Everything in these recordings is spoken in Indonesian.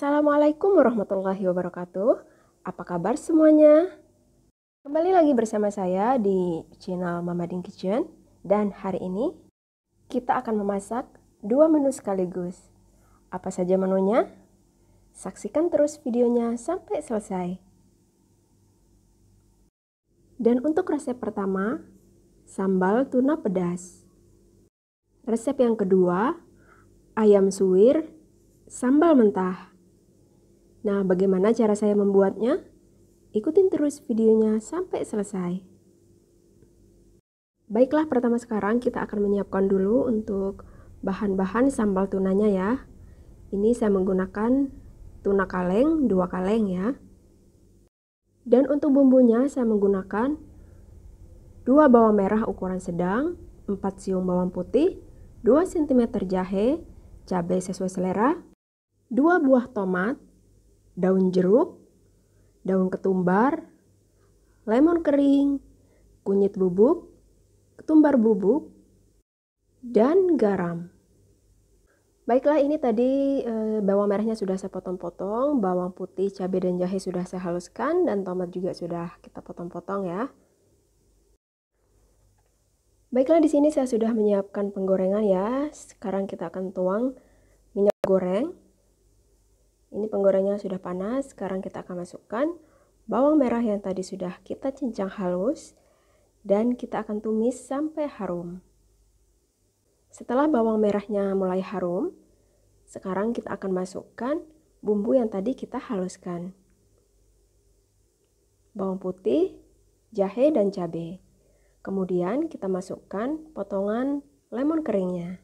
Assalamualaikum warahmatullahi wabarakatuh. Apa kabar semuanya? Kembali lagi bersama saya di channel Mama Ding Kitchen dan hari ini kita akan memasak dua menu sekaligus. Apa saja menunya? Saksikan terus videonya sampai selesai. Dan untuk resep pertama, sambal tuna pedas. Resep yang kedua, ayam suwir, sambal mentah. Nah, bagaimana cara saya membuatnya? Ikutin terus videonya sampai selesai. Baiklah, pertama sekarang kita akan menyiapkan dulu untuk bahan-bahan sambal tunanya ya. Ini saya menggunakan tuna kaleng, dua kaleng ya. Dan untuk bumbunya saya menggunakan dua bawang merah ukuran sedang, 4 siung bawang putih, 2 cm jahe, cabai sesuai selera, dua buah tomat, daun jeruk, daun ketumbar, lemon kering, kunyit bubuk, ketumbar bubuk, dan garam. Baiklah, ini tadi e, bawang merahnya sudah saya potong-potong, bawang putih, cabai dan jahe sudah saya haluskan, dan tomat juga sudah kita potong-potong ya. Baiklah, di sini saya sudah menyiapkan penggorengan ya. Sekarang kita akan tuang minyak goreng. Ini penggorengnya sudah panas, sekarang kita akan masukkan bawang merah yang tadi sudah kita cincang halus dan kita akan tumis sampai harum. Setelah bawang merahnya mulai harum, sekarang kita akan masukkan bumbu yang tadi kita haluskan. Bawang putih, jahe, dan cabai. Kemudian kita masukkan potongan lemon keringnya.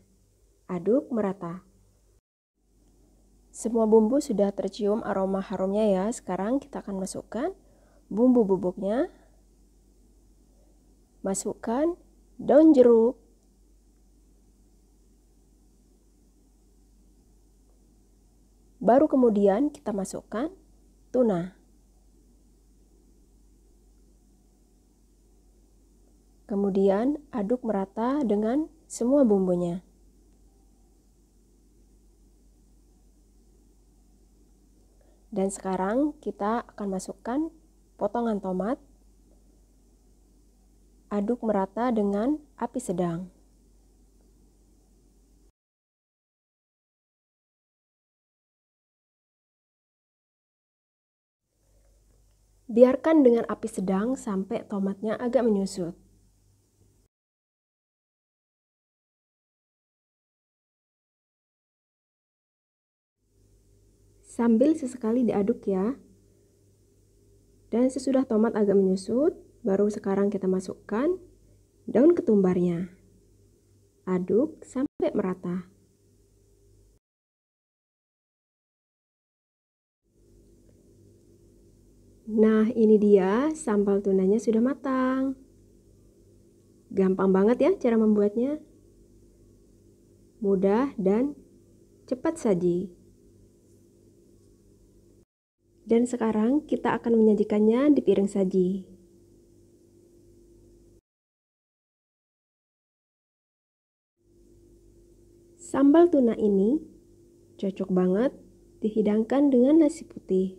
Aduk merata. Semua bumbu sudah tercium aroma harumnya ya. Sekarang kita akan masukkan bumbu bubuknya. Masukkan daun jeruk. Baru kemudian kita masukkan tuna. Kemudian aduk merata dengan semua bumbunya. Dan sekarang kita akan masukkan potongan tomat. Aduk merata dengan api sedang. Biarkan dengan api sedang sampai tomatnya agak menyusut. sambil sesekali diaduk ya. Dan sesudah tomat agak menyusut, baru sekarang kita masukkan daun ketumbarnya. Aduk sampai merata. Nah, ini dia sambal tunanya sudah matang. Gampang banget ya cara membuatnya. Mudah dan cepat saji. Dan sekarang kita akan menyajikannya di piring saji. Sambal tuna ini cocok banget dihidangkan dengan nasi putih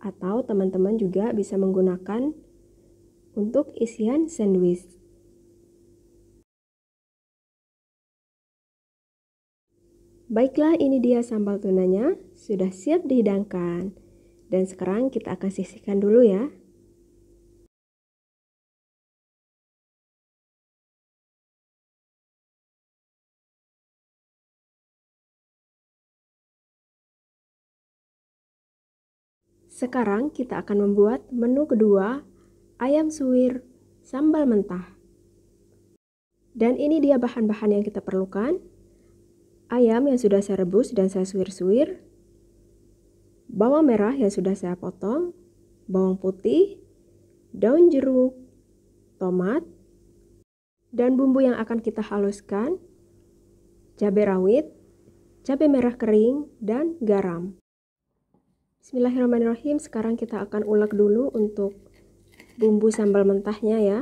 atau teman-teman juga bisa menggunakan untuk isian sandwich. Baiklah, ini dia sambal tunanya, sudah siap dihidangkan. Dan sekarang kita akan sisihkan dulu ya. Sekarang kita akan membuat menu kedua, ayam suwir sambal mentah. Dan ini dia bahan-bahan yang kita perlukan. Ayam yang sudah saya rebus dan saya suwir-suwir, bawang merah yang sudah saya potong, bawang putih, daun jeruk, tomat, dan bumbu yang akan kita haluskan, cabai rawit, cabai merah kering, dan garam. Bismillahirrahmanirrahim, sekarang kita akan ulek dulu untuk bumbu sambal mentahnya ya.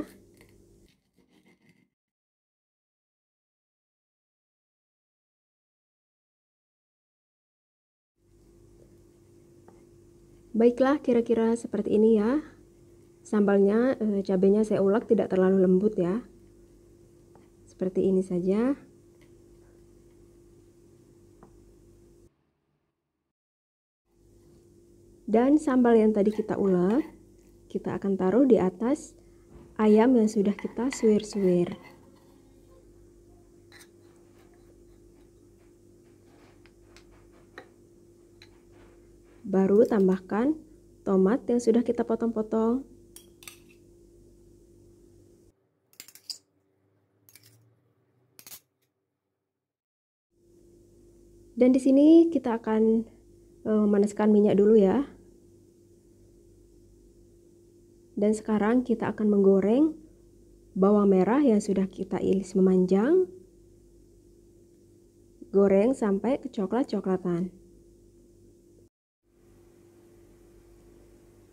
Baiklah, kira-kira seperti ini ya. Sambalnya, eh, cabenya saya ulek tidak terlalu lembut ya. Seperti ini saja. Dan sambal yang tadi kita ulek, kita akan taruh di atas ayam yang sudah kita suwir-suwir. Baru tambahkan tomat yang sudah kita potong-potong. Dan di sini kita akan eh, memanaskan minyak dulu ya. Dan sekarang kita akan menggoreng bawang merah yang sudah kita iris memanjang. Goreng sampai kecoklat coklatan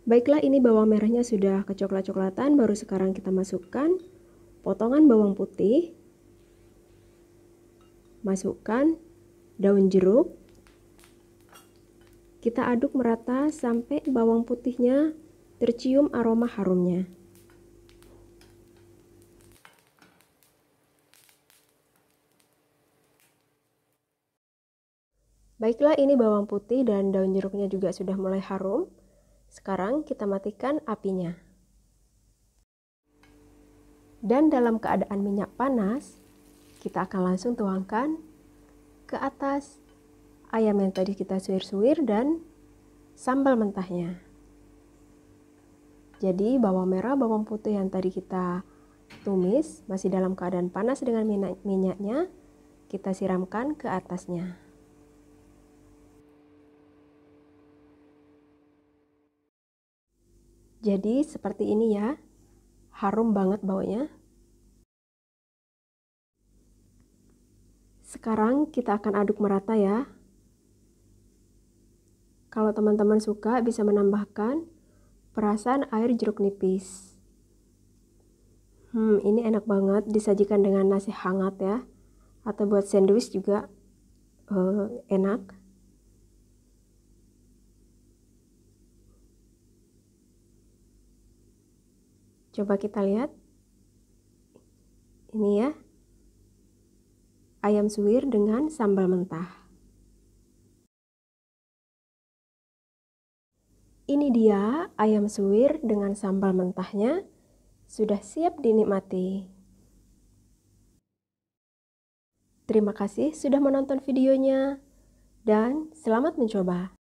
Baiklah, ini bawang merahnya sudah kecoklat-coklatan, baru sekarang kita masukkan potongan bawang putih, masukkan daun jeruk, kita aduk merata sampai bawang putihnya tercium aroma harumnya. Baiklah, ini bawang putih dan daun jeruknya juga sudah mulai harum. Sekarang kita matikan apinya. Dan dalam keadaan minyak panas, kita akan langsung tuangkan ke atas ayam yang tadi kita suir-suir dan sambal mentahnya. Jadi bawang merah, bawang putih yang tadi kita tumis masih dalam keadaan panas dengan minyaknya, kita siramkan ke atasnya. Jadi seperti ini ya. Harum banget baunya. Sekarang kita akan aduk merata ya. Kalau teman-teman suka bisa menambahkan perasan air jeruk nipis. Hmm, ini enak banget disajikan dengan nasi hangat ya. Atau buat sandwich juga uh, enak. Coba kita lihat. Ini ya. Ayam suwir dengan sambal mentah. Ini dia ayam suwir dengan sambal mentahnya. Sudah siap dinikmati. Terima kasih sudah menonton videonya dan selamat mencoba.